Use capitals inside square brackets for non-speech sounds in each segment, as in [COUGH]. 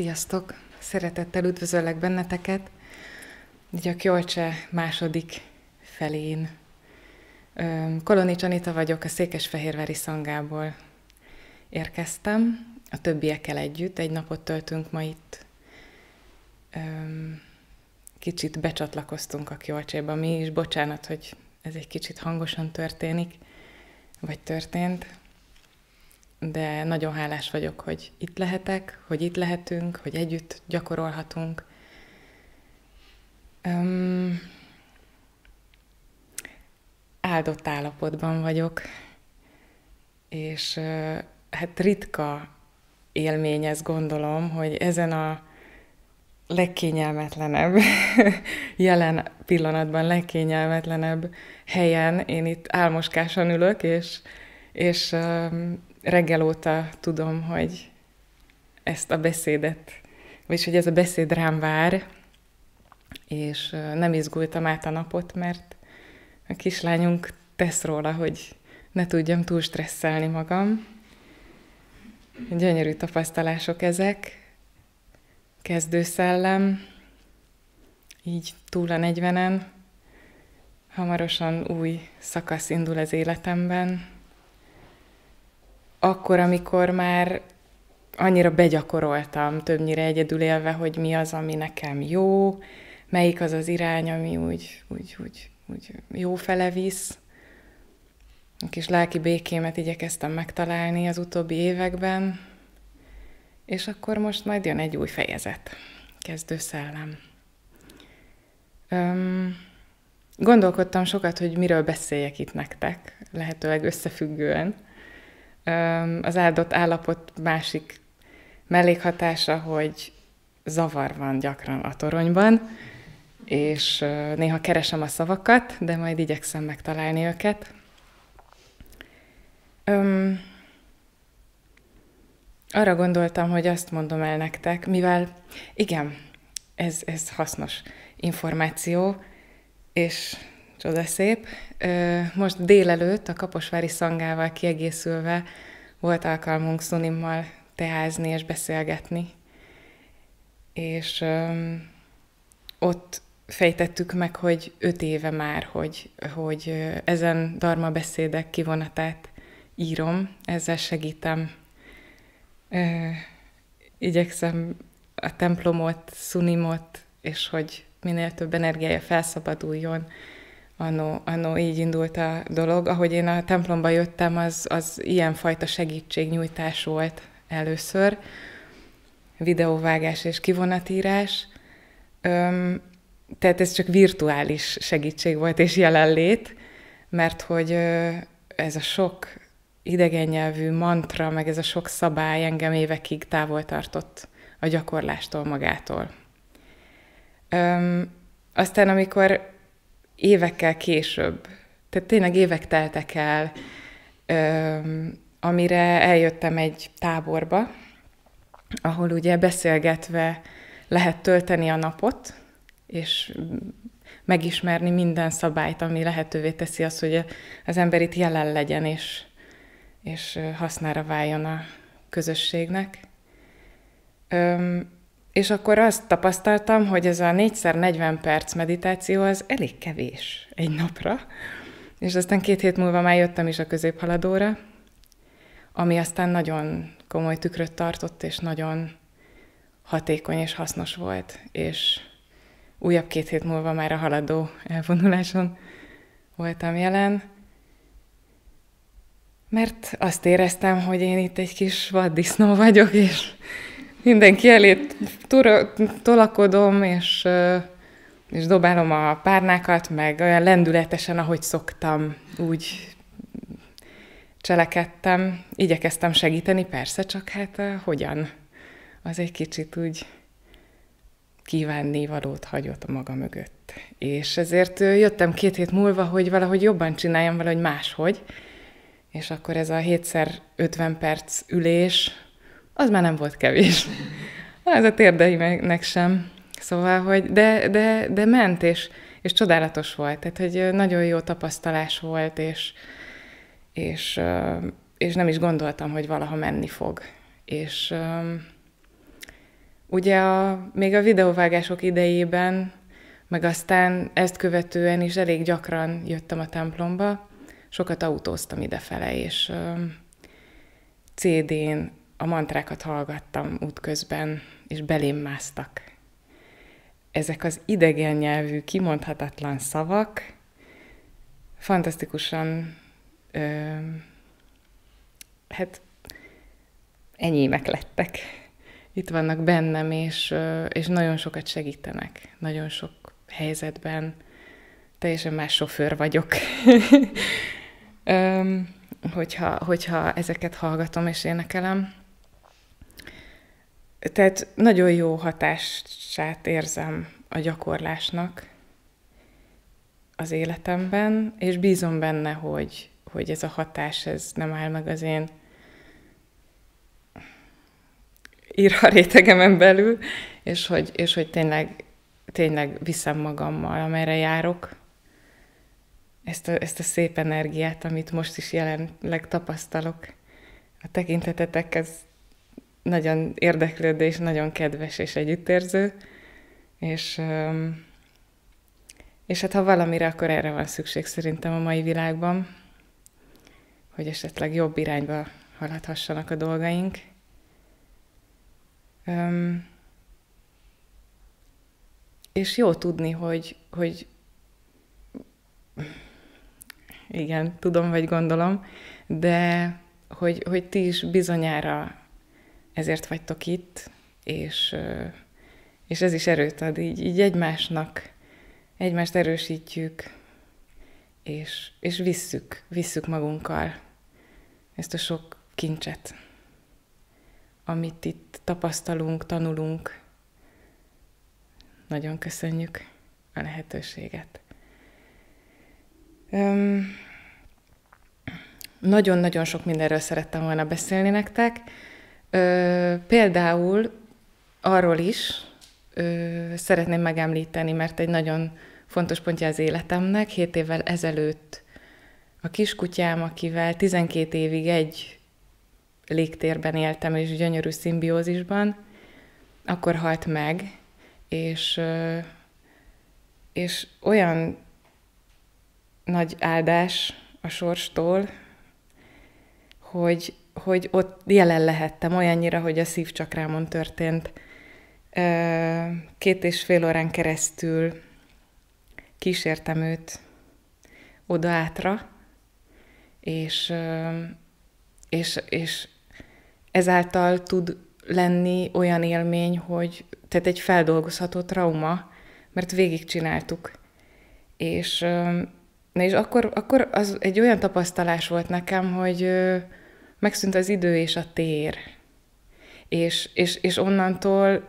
Sziasztok! Szeretettel üdvözöllek benneteket. Ugye a Kjolcse második felén. Kolonics Anita vagyok, a Székesfehérvári Szangából érkeztem. A többiekkel együtt egy napot töltünk ma itt. Kicsit becsatlakoztunk a Kjolcséba mi is. Bocsánat, hogy ez egy kicsit hangosan történik, vagy történt de nagyon hálás vagyok, hogy itt lehetek, hogy itt lehetünk, hogy együtt gyakorolhatunk. Um, áldott állapotban vagyok, és uh, hát ritka élmény ez gondolom, hogy ezen a legkényelmetlenebb, [LAUGHS] jelen pillanatban legkényelmetlenebb helyen én itt álmoskásan ülök, és, és um, reggel óta tudom, hogy ezt a beszédet, vagyis hogy ez a beszéd rám vár, és nem izgultam át a napot, mert a kislányunk tesz róla, hogy ne tudjam túl stresszelni magam. Gyönyörű tapasztalások ezek, kezdőszellem, így túl a negyvenen, hamarosan új szakasz indul az életemben, akkor, amikor már annyira begyakoroltam, többnyire egyedül élve, hogy mi az, ami nekem jó, melyik az az irány, ami úgy, úgy, úgy, úgy jó fele visz. A kis lelki békémet igyekeztem megtalálni az utóbbi években, és akkor most majd jön egy új fejezet, kezdő szellem. Öm, gondolkodtam sokat, hogy miről beszéljek itt nektek, lehetőleg összefüggően az áldott állapot másik mellékhatása, hogy zavar van gyakran a toronyban, és néha keresem a szavakat, de majd igyekszem megtalálni őket. Öm, arra gondoltam, hogy azt mondom el nektek, mivel igen, ez, ez hasznos információ, és Csodaszép. Most délelőtt a Kaposvári Szangával kiegészülve volt alkalmunk Szunimmal teázni és beszélgetni. És ott fejtettük meg, hogy öt éve már, hogy, hogy ezen darma beszédek kivonatát írom, ezzel segítem. igyekszem a templomot, szunimot, és hogy minél több energiája felszabaduljon, annó, annó így indult a dolog. Ahogy én a templomba jöttem, az, az ilyenfajta segítségnyújtás volt először, videóvágás és kivonatírás. Öm, tehát ez csak virtuális segítség volt és jelenlét, mert hogy ez a sok idegen nyelvű mantra, meg ez a sok szabály engem évekig távol tartott a gyakorlástól magától. Öm, aztán, amikor évekkel később, tehát tényleg évek teltek el, amire eljöttem egy táborba, ahol ugye beszélgetve lehet tölteni a napot, és megismerni minden szabályt, ami lehetővé teszi azt, hogy az ember itt jelen legyen, és, és hasznára váljon a közösségnek. És akkor azt tapasztaltam, hogy ez a 4x40 perc meditáció az elég kevés egy napra, és aztán két hét múlva már jöttem is a középhaladóra, ami aztán nagyon komoly tükröt tartott, és nagyon hatékony és hasznos volt, és újabb két hét múlva már a haladó elvonuláson voltam jelen, mert azt éreztem, hogy én itt egy kis vaddisznó vagyok, és mindenki elé tolakodom, és, és dobálom a párnákat, meg olyan lendületesen, ahogy szoktam, úgy cselekedtem. Igyekeztem segíteni, persze, csak hát hogyan? Az egy kicsit úgy kívánni valót hagyott maga mögött. És ezért jöttem két hét múlva, hogy valahogy jobban csináljam, valahogy máshogy. És akkor ez a 7x50 perc ülés, az már nem volt kevés. Ez a térdeimnek sem. Szóval, hogy de, de, de ment, és, és csodálatos volt. Tehát, hogy nagyon jó tapasztalás volt, és, és, és nem is gondoltam, hogy valaha menni fog. És ugye a, még a videóvágások idejében, meg aztán ezt követően is elég gyakran jöttem a templomba, sokat autóztam idefele, és CD-n a mantrákat hallgattam útközben, és belém másztak. Ezek az idegen nyelvű, kimondhatatlan szavak fantasztikusan, ö, hát enyémek lettek. Itt vannak bennem, és, ö, és nagyon sokat segítenek. Nagyon sok helyzetben teljesen más sofőr vagyok. [LAUGHS] ö, hogyha, hogyha ezeket hallgatom és énekelem, tehát nagyon jó hatását érzem a gyakorlásnak az életemben, és bízom benne, hogy, hogy ez a hatás ez nem áll meg az én írha rétegemen belül, és hogy, és hogy tényleg, tényleg viszem magammal, amerre járok, ezt a, ezt a szép energiát, amit most is jelenleg tapasztalok. A tekintetetek, ez nagyon érdeklődő és nagyon kedves és együttérző, és, és hát ha valamire, akkor erre van szükség szerintem a mai világban, hogy esetleg jobb irányba haladhassanak a dolgaink. és jó tudni, hogy, hogy igen, tudom, vagy gondolom, de hogy, hogy ti is bizonyára ezért vagytok itt, és, és ez is erőt ad, így, így egymásnak, egymást erősítjük, és, és visszük, visszük magunkkal ezt a sok kincset, amit itt tapasztalunk, tanulunk. Nagyon köszönjük a lehetőséget. Öm, nagyon-nagyon sok mindenről szerettem volna beszélni nektek. Ö, például arról is ö, szeretném megemlíteni, mert egy nagyon fontos pontja az életemnek. Hét évvel ezelőtt a kiskutyám, akivel 12 évig egy légtérben éltem, és gyönyörű szimbiózisban, akkor halt meg, és, és olyan nagy áldás a sorstól, hogy hogy ott jelen lehettem olyannyira, hogy a szívcsakrámon történt két és fél órán keresztül kísértem őt oda átra, és, és, és ezáltal tud lenni olyan élmény, hogy tehát egy feldolgozható trauma, mert végigcsináltuk. És, és akkor, akkor az egy olyan tapasztalás volt nekem, hogy, megszűnt az idő és a tér. És, és, és onnantól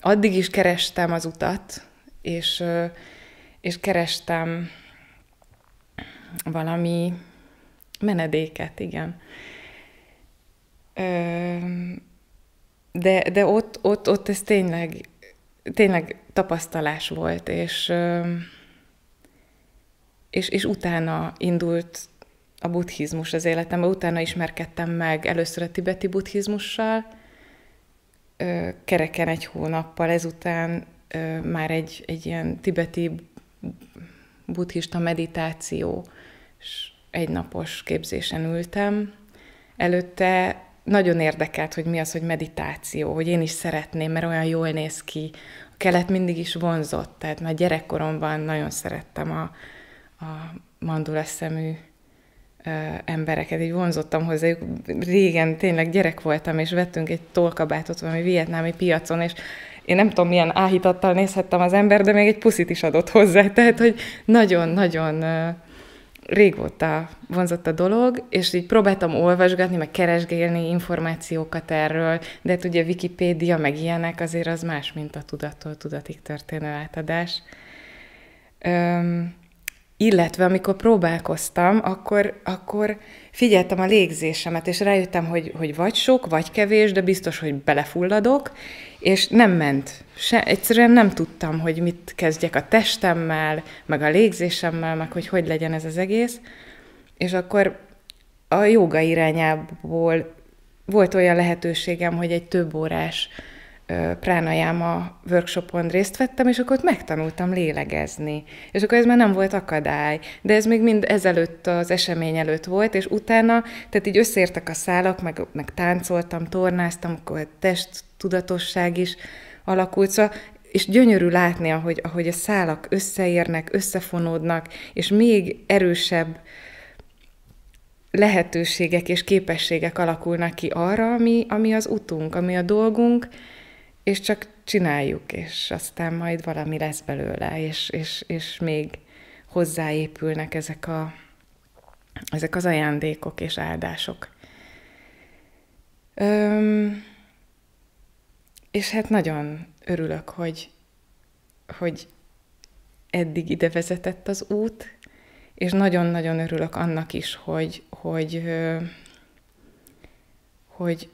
addig is kerestem az utat, és, és kerestem valami menedéket, igen. De, de ott, ott, ott ez tényleg, tényleg tapasztalás volt, és, és, és utána indult a buddhizmus az életembe. Utána ismerkedtem meg először a tibeti buddhizmussal, kereken egy hónappal ezután már egy, egy ilyen tibeti buddhista meditáció és egynapos képzésen ültem. Előtte nagyon érdekelt, hogy mi az, hogy meditáció, hogy én is szeretném, mert olyan jól néz ki. A kelet mindig is vonzott, tehát már gyerekkoromban nagyon szerettem a, a mandula szemű embereket, így vonzottam hozzájuk. Régen tényleg gyerek voltam, és vettünk egy tolkabátot valami vietnámi piacon, és én nem tudom, milyen áhítattal nézhettem az ember, de még egy puszit is adott hozzá, [LAUGHS] tehát, hogy nagyon-nagyon régóta vonzott a dolog, és így próbáltam olvasgatni, meg keresgélni információkat erről, de hát ugye Wikipédia, meg ilyenek azért az más, mint a tudattól tudatig történő átadás. Illetve amikor próbálkoztam, akkor, akkor figyeltem a légzésemet, és rájöttem, hogy, hogy vagy sok, vagy kevés, de biztos, hogy belefulladok, és nem ment. Se, egyszerűen nem tudtam, hogy mit kezdjek a testemmel, meg a légzésemmel, meg hogy hogy legyen ez az egész. És akkor a joga irányából volt olyan lehetőségem, hogy egy több órás pránajáma workshopon részt vettem, és akkor ott megtanultam lélegezni. És akkor ez már nem volt akadály, de ez még mind ezelőtt, az esemény előtt volt, és utána, tehát így összértek a szálak, meg, meg táncoltam, tornáztam, akkor test, tudatosság is alakult, szóval és gyönyörű látni, ahogy, ahogy a szálak összeérnek, összefonódnak, és még erősebb lehetőségek és képességek alakulnak ki arra, ami, ami az utunk, ami a dolgunk, és csak csináljuk, és aztán majd valami lesz belőle, és, és, és még hozzáépülnek ezek, a, ezek az ajándékok és áldások. Öm, és hát nagyon örülök, hogy, hogy eddig ide vezetett az út, és nagyon-nagyon örülök annak is, hogy, hogy, hogy, hogy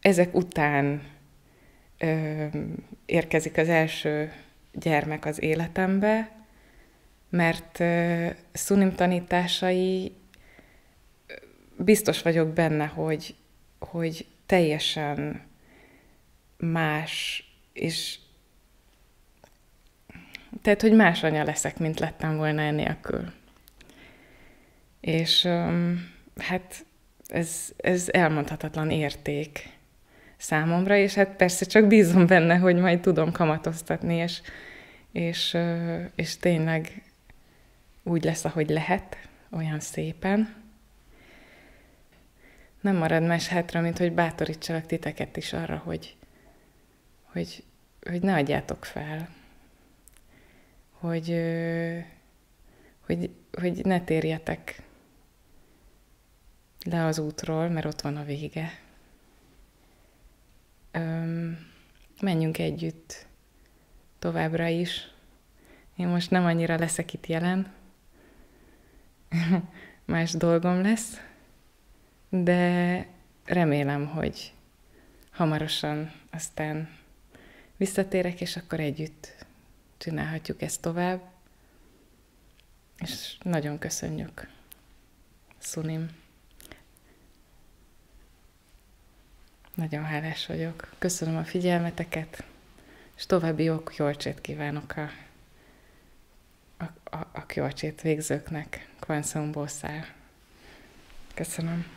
ezek után ö, érkezik az első gyermek az életembe, mert ö, szunim tanításai biztos vagyok benne, hogy, hogy teljesen más, és tehát, hogy más anya leszek, mint lettem volna enélkül. És hát ez, ez elmondhatatlan érték számomra, és hát persze csak bízom benne, hogy majd tudom kamatoztatni, és, és, és tényleg úgy lesz, ahogy lehet, olyan szépen. Nem marad más hátra, mint hogy bátorítsalak titeket is arra, hogy, hogy, hogy ne adjátok fel, hogy, hogy, hogy ne térjetek le az útról, mert ott van a vége menjünk együtt továbbra is. Én most nem annyira leszek itt jelen, [LAUGHS] más dolgom lesz, de remélem, hogy hamarosan aztán visszatérek, és akkor együtt csinálhatjuk ezt tovább. És nagyon köszönjük, Sunim. Nagyon hálás vagyok. Köszönöm a figyelmeteket, és további jó kjolcsét kívánok a, a, a, a végzőknek, Kvanszon Köszönöm.